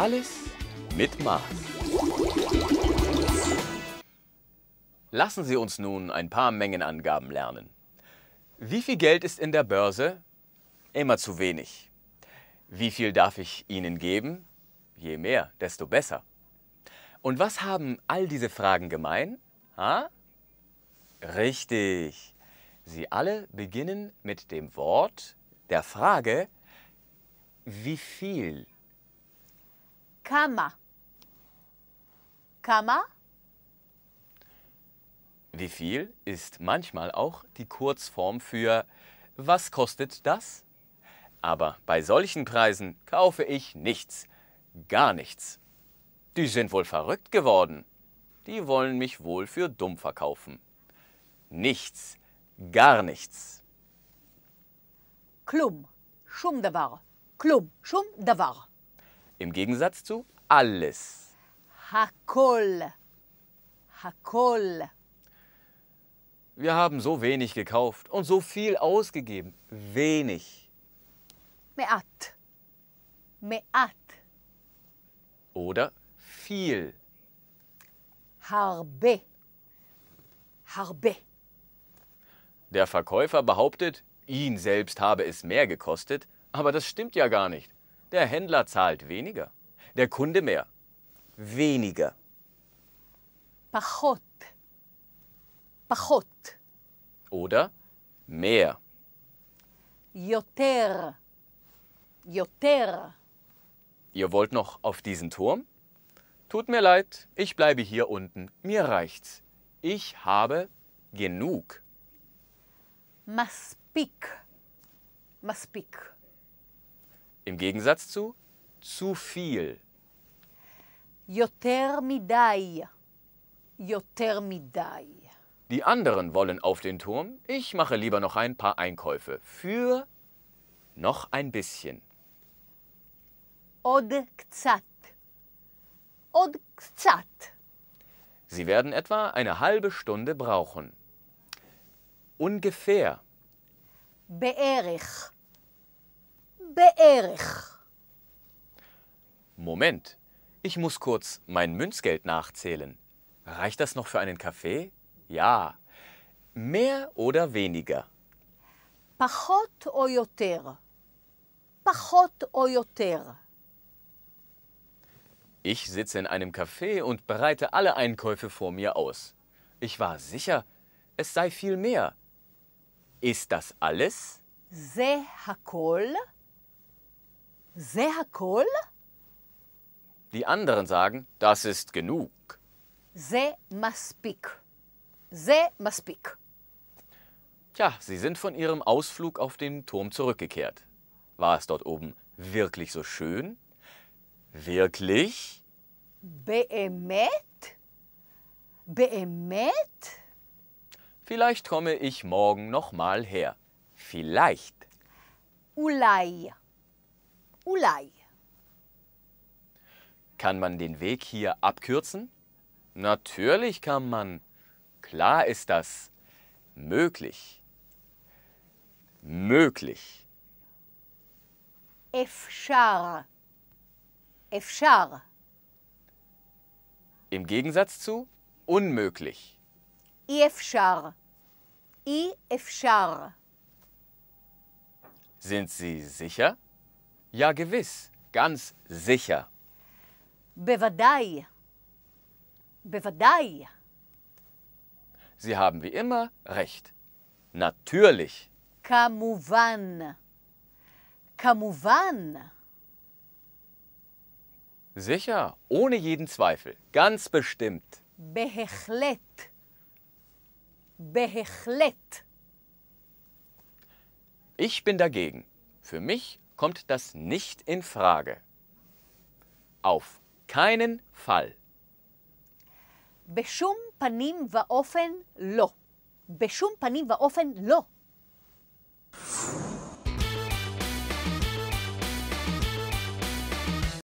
Alles mit Maß. Lassen Sie uns nun ein paar Mengenangaben lernen. Wie viel Geld ist in der Börse? Immer zu wenig. Wie viel darf ich Ihnen geben? Je mehr, desto besser. Und was haben all diese Fragen gemein? Ha? Richtig. Sie alle beginnen mit dem Wort der Frage, wie viel Kammer. Kammer? Wie viel ist manchmal auch die Kurzform für Was kostet das? Aber bei solchen Preisen kaufe ich nichts, gar nichts. Die sind wohl verrückt geworden. Die wollen mich wohl für dumm verkaufen. Nichts, gar nichts. Klum, schum da war. Klum, schum da war. Im Gegensatz zu alles. Hakol. Hakol. Wir haben so wenig gekauft und so viel ausgegeben. Wenig. Meat. Meat. Oder viel. Harbe. Harbe. Der Verkäufer behauptet, ihn selbst habe es mehr gekostet, aber das stimmt ja gar nicht. Der Händler zahlt weniger, der Kunde mehr. Weniger. Pachot. Pachot. Oder mehr. Joter. Joter. Ihr wollt noch auf diesen Turm? Tut mir leid, ich bleibe hier unten. Mir reicht's. Ich habe genug. Maspik. Maspik. Im Gegensatz zu zu viel. Yoter midai. Yoter midai. Die anderen wollen auf den Turm. Ich mache lieber noch ein paar Einkäufe. Für noch ein bisschen. Od kzat. Od kzat. Sie werden etwa eine halbe Stunde brauchen. Ungefähr. Beerich. בערך. Moment, ich muss kurz mein Münzgeld nachzählen. Reicht das noch für einen Kaffee? Ja. Mehr oder weniger? פחות או יותר. פחות או יותר. Ich sitze in einem Café und bereite alle Einkäufe vor mir aus. Ich war sicher, es sei viel mehr. Ist das alles? זה hakol? זה הכל? Die anderen sagen, das ist genug. זה מספיק. זה מספיק. Tja, sie sind von ihrem Ausflug auf den Turm zurückgekehrt. War es dort oben wirklich so schön? Wirklich? Beemet? Beemet? Vielleicht komme ich morgen nochmal her. Vielleicht. Ulai. Ulay. Kann man den Weg hier abkürzen? Natürlich kann man. Klar ist das möglich. Möglich. Efschar. Efschar. Im Gegensatz zu unmöglich. Efschar. Efschar. Sind Sie sicher? Ja, gewiss, ganz sicher. Bevadai. Bevadai. Sie haben wie immer recht. Natürlich. Kamuvan. Kamuvan. Sicher, ohne jeden Zweifel, ganz bestimmt. Behechlet. Behechlet. Ich bin dagegen. Für mich kommt das nicht in Frage. Auf keinen Fall. Beschum panim בשום offen lo. Beschum panim פנים offen lo.